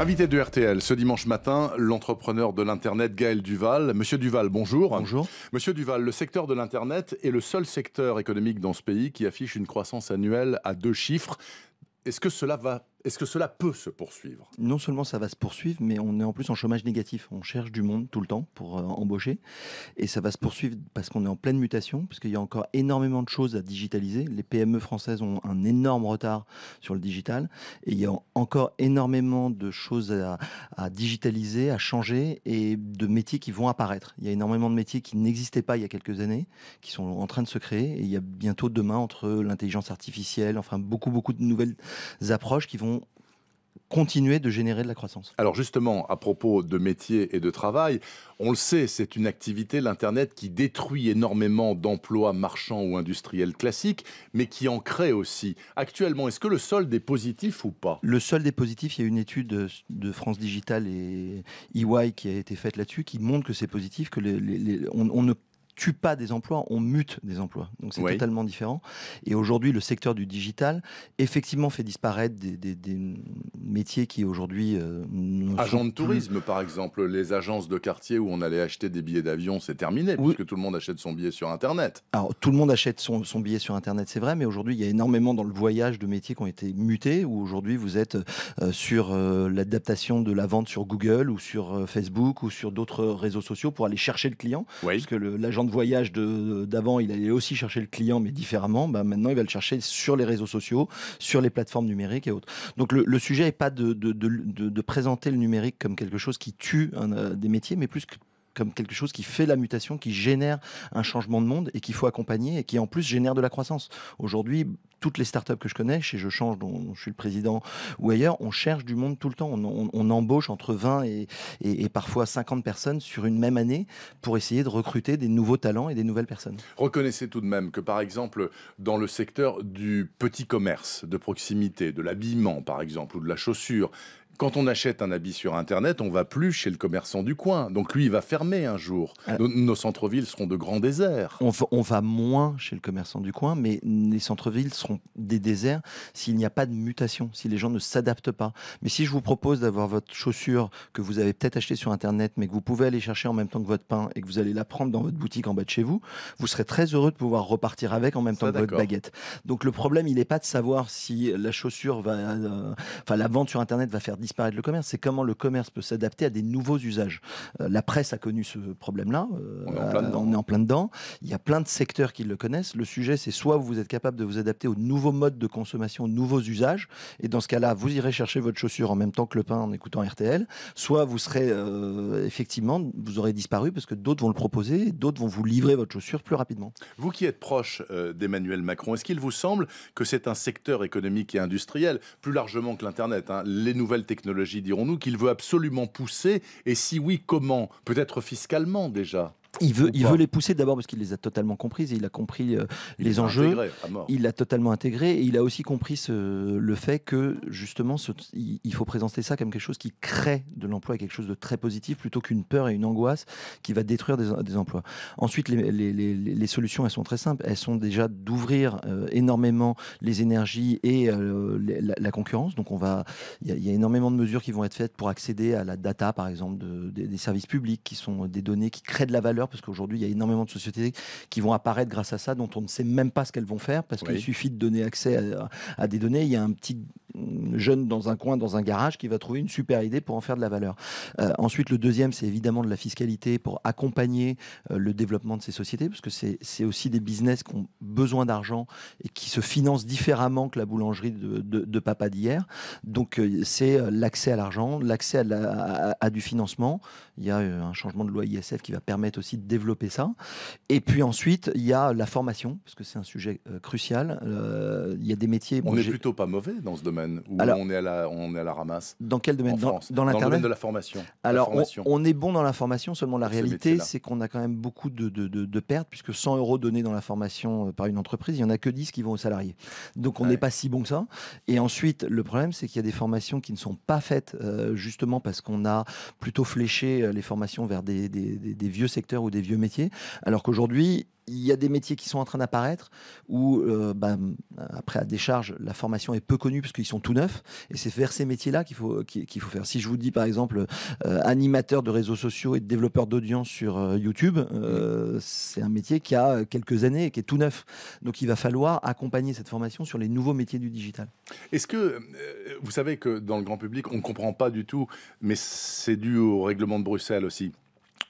Invité de RTL, ce dimanche matin, l'entrepreneur de l'Internet Gaël Duval. Monsieur Duval, bonjour. Bonjour. Monsieur Duval, le secteur de l'Internet est le seul secteur économique dans ce pays qui affiche une croissance annuelle à deux chiffres. Est-ce que cela va est-ce que cela peut se poursuivre Non seulement ça va se poursuivre, mais on est en plus en chômage négatif. On cherche du monde tout le temps pour euh, embaucher. Et ça va se poursuivre parce qu'on est en pleine mutation, parce qu'il y a encore énormément de choses à digitaliser. Les PME françaises ont un énorme retard sur le digital. Et il y a encore énormément de choses à, à digitaliser, à changer, et de métiers qui vont apparaître. Il y a énormément de métiers qui n'existaient pas il y a quelques années, qui sont en train de se créer. Et il y a bientôt demain, entre l'intelligence artificielle, enfin beaucoup, beaucoup de nouvelles approches qui vont continuer de générer de la croissance. Alors justement, à propos de métier et de travail, on le sait, c'est une activité, l'Internet, qui détruit énormément d'emplois marchands ou industriels classiques, mais qui en crée aussi. Actuellement, est-ce que le solde est positif ou pas Le solde est positif. Il y a une étude de France Digital et EY qui a été faite là-dessus, qui montre que c'est positif, que les, on ne tue pas des emplois, on mute des emplois. Donc c'est totalement différent. Et aujourd'hui, le secteur du digital, effectivement, fait disparaître des, métiers qui aujourd'hui... Euh, Agents de tourisme, par exemple. Les agences de quartier où on allait acheter des billets d'avion, c'est terminé, parce puisque tout le monde achète son billet sur Internet. Alors, tout le monde achète son, billet sur Internet, c'est vrai, mais aujourd'hui, il y a énormément dans le voyage de métiers qui ont été mutés, où aujourd'hui, vous êtes euh, sur euh, l'adaptation de la vente sur Google ou sur Facebook ou sur d'autres réseaux sociaux pour aller chercher le client, oui. parce que l'agent voyage d'avant, il allait aussi chercher le client, mais différemment. Bah, maintenant, il va le chercher sur les réseaux sociaux, sur les plateformes numériques et autres. Donc, le, sujet n'est pas de, présenter le numérique comme quelque chose qui tue euh, des métiers, mais plus que comme quelque chose qui fait la mutation, qui génère un changement de monde et qu'il faut accompagner et qui en plus génère de la croissance. Aujourd'hui, toutes les startups que je connais, chez Je Change, dont je suis le président, ou ailleurs, on cherche du monde tout le temps. On, embauche entre 20 et, et, et, parfois 50 personnes sur une même année pour essayer de recruter des nouveaux talents et des nouvelles personnes. Reconnaissez tout de même que, par exemple, dans le secteur du petit commerce de proximité, de l'habillement, par exemple, ou de la chaussure, quand on achète un habit sur Internet, on va plus chez le commerçant du coin. Donc lui, il va fermer un jour. Euh. Nos, centres-villes seront de grands déserts. On, va moins chez le commerçant du coin, mais les centres-villes seront des déserts s'il n'y a pas de mutation, si les gens ne s'adaptent pas. Mais si je vous propose d'avoir votre chaussure que vous avez peut-être achetée sur Internet, mais que vous pouvez aller chercher en même temps que votre pain et que vous allez la prendre dans votre boutique en bas de chez vous, vous serez très heureux de pouvoir repartir avec en même temps que votre baguette. Donc le problème, il n'est pas de savoir si la chaussure va... Euh, enfin, la vente sur Internet va faire 10 disparaître le commerce, c'est comment le commerce peut s'adapter à des nouveaux usages. Euh, la presse a connu ce problème-là, euh, on, est en plein dedans, il y a plein de secteurs qui le connaissent. Le sujet, c'est soit vous êtes capable de vous adapter aux nouveaux modes de consommation, nouveaux usages, et dans ce cas-là, vous irez chercher votre chaussure en même temps que le pain en écoutant RTL, soit vous serez euh, effectivement, vous aurez disparu parce que d'autres vont le proposer, d'autres vont vous livrer votre chaussure plus rapidement. Vous qui êtes proche d'Emmanuel Macron, est-ce qu'il vous semble que c'est un secteur économique et industriel, plus largement que l'Internet, hein, les nouvelles technologies, dirons-nous, qu'il veut absolument pousser Et si oui, comment Peut-être fiscalement déjà il veut, il veut les pousser d'abord parce qu'il les a totalement comprises, et il a compris euh, les enjeux, il l'a totalement intégré et il a aussi compris ce, le fait que justement ce, il faut présenter ça comme quelque chose qui crée de l'emploi et quelque chose de très positif plutôt qu'une peur et une angoisse qui va détruire des, emplois. Ensuite, les, solutions, elles sont très simples. Elles sont déjà d'ouvrir euh, énormément les énergies et euh, la, concurrence. Donc on va, il y, a énormément de mesures qui vont être faites pour accéder à la data, par exemple, des services publics qui sont des données qui créent de la valeur parce qu'aujourd'hui, il y a énormément de sociétés qui vont apparaître grâce à ça, dont on ne sait même pas ce qu'elles vont faire, parce qu'il suffit de donner accès à, des données. Il y a un petit, jeune dans un coin, dans un garage, qui va trouver une super idée pour en faire de la valeur. Euh, ensuite, le deuxième, c'est évidemment de la fiscalité pour accompagner euh, le développement de ces sociétés, parce que c'est aussi des business qui ont besoin d'argent et qui se financent différemment que la boulangerie de, papa d'hier. Donc, euh, c'est l'accès à l'argent, l'accès à, à, du financement. Il y a un changement de loi ISF qui va permettre aussi de développer ça. Et puis ensuite, il y a la formation, parce que c'est un sujet crucial. il y a des métiers... On n'est plutôt pas mauvais dans ce domaine où on, est à la, ramasse Dans quel domaine dans, l'internet le domaine de la formation. Alors, On, est bon dans la formation, seulement la réalité, c'est qu'on a quand même beaucoup de, pertes, puisque 100 euros donnés dans la formation euh, par une entreprise, il n'y en a que 10 qui vont aux salariés. Donc, on n'est pas si bon que ça. Et ensuite, le problème, c'est qu'il y a des formations qui ne sont pas faites euh, justement parce qu'on a plutôt fléché euh, les formations vers des vieux secteurs ou des vieux métiers, alors qu'aujourd'hui, il y a des métiers qui sont en train d'apparaître où, euh, bah, après à décharge, la formation est peu connue parce qu'ils sont tout neufs. Et c'est vers ces métiers-là qu'il faut, qu'il faut faire. Si je vous dis, par exemple, euh, animateur de réseaux sociaux et développeur d'audience sur euh, YouTube, c'est un métier qui a quelques années et qui est tout neuf. Donc il va falloir accompagner cette formation sur les nouveaux métiers du digital. Est-ce que, vous savez que dans le grand public, on ne comprend pas du tout, mais c'est dû au règlement de Bruxelles aussi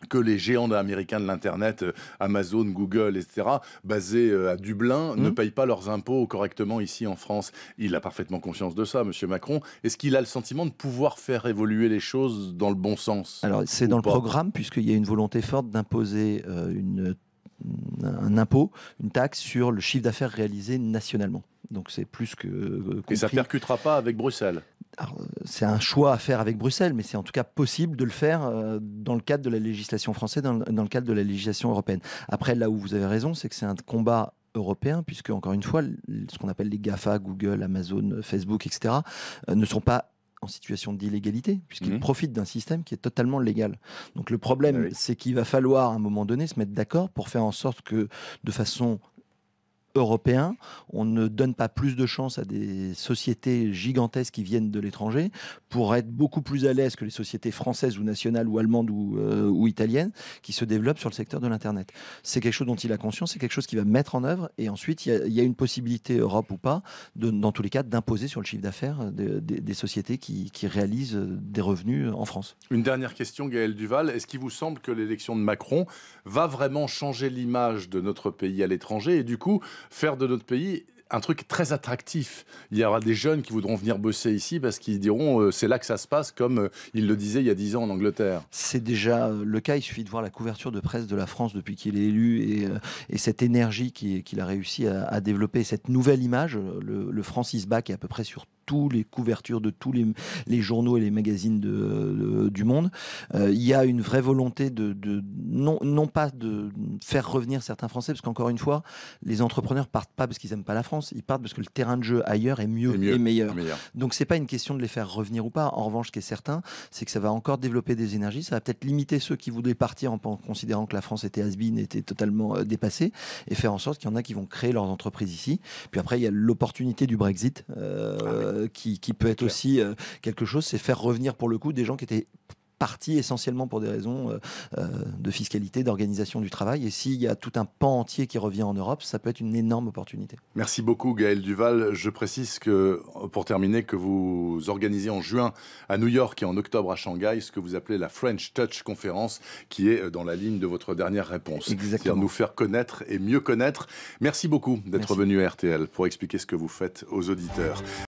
que les géants américains de l'Internet, euh, Amazon, Google, etc., basés euh, à Dublin, ne hmm. payent pas leurs impôts correctement ici en France. Il a parfaitement conscience de ça, M. Macron. Est-ce qu'il a le sentiment de pouvoir faire évoluer les choses dans le bon sens Alors, c'est dans le programme, puisqu'il y a une volonté forte d'imposer euh, une un impôt, une taxe sur le chiffre d'affaires réalisé nationalement. Donc c'est plus que. et ça percutera pas avec Bruxelles c'est un choix à faire avec Bruxelles, mais c'est en tout cas possible de le faire euh, dans le cadre de la législation française, dans le cadre de la législation européenne. Après, là où vous avez raison, c'est que c'est un combat européen, puisque, encore une fois, ce qu'on appelle les GAFA, Google, Amazon, Facebook, etc., euh, ne sont pas en situation d'illégalité, puisqu'ils mmh. profitent d'un système qui est totalement légal. Donc le problème, bah c'est qu'il va falloir à un moment donné se mettre d'accord pour faire en sorte que, de façon européen. On ne donne pas plus de chance à des sociétés gigantesques qui viennent de l'étranger pour être beaucoup plus à l'aise que les sociétés françaises ou nationales ou allemandes ou, euh, italiennes qui se développent sur le secteur de l'Internet. C'est quelque chose dont il a conscience, c'est quelque chose qu'il va mettre en œuvre et ensuite il y, a une possibilité, Europe ou pas, dans tous les cas, d'imposer sur le chiffre d'affaires des sociétés qui, qui, réalisent des revenus en France. Une dernière question, Gaël Duval. Est-ce qu'il vous semble que l'élection de Macron va vraiment changer l'image de notre pays à l'étranger et du coup, faire de notre pays un truc très attractif. Il y aura des jeunes qui voudront venir bosser ici parce qu'ils diront euh, c'est là que ça se passe, comme euh, il le disait il y a dix ans en Angleterre. C'est déjà euh, le cas. Il suffit de voir la couverture de presse de la France depuis qu'il est élu et, cette énergie qu'il a réussi à, développer, cette nouvelle image. Le, le Francis Bach est à peu près sur les couvertures de tous les, journaux et les magazines de, du monde. Euh, il y a une vraie volonté de, de non, non, pas de faire revenir certains Français, parce qu'encore une fois, les entrepreneurs partent pas parce qu'ils aiment pas la France, ils partent parce que le terrain de jeu ailleurs est mieux et, meilleur. Donc c'est pas une question de les faire revenir ou pas. En revanche, ce qui est certain, c'est que ça va encore développer des énergies, ça va peut-être limiter ceux qui voudraient partir en considérant que la France était has était totalement euh, dépassée, et faire en sorte qu'il y en a qui vont créer leurs entreprises ici. Puis après, il y a l'opportunité du Brexit. Euh, ah euh, qui, peut être aussi euh, quelque chose, c'est faire revenir pour le coup des gens qui étaient partis essentiellement pour des raisons euh, de fiscalité, d'organisation du travail. Et s'il y a tout un pan entier qui revient en Europe, ça peut être une énorme opportunité. Merci beaucoup Gaël Duval. Je précise que, pour terminer, que vous organisez en juin à New York et en octobre à Shanghai ce que vous appelez la French Touch Conférence, qui est dans la ligne de votre dernière réponse. Exactement. nous faire connaître et mieux connaître. Merci beaucoup d'être venu à RTL pour expliquer ce que vous faites aux auditeurs.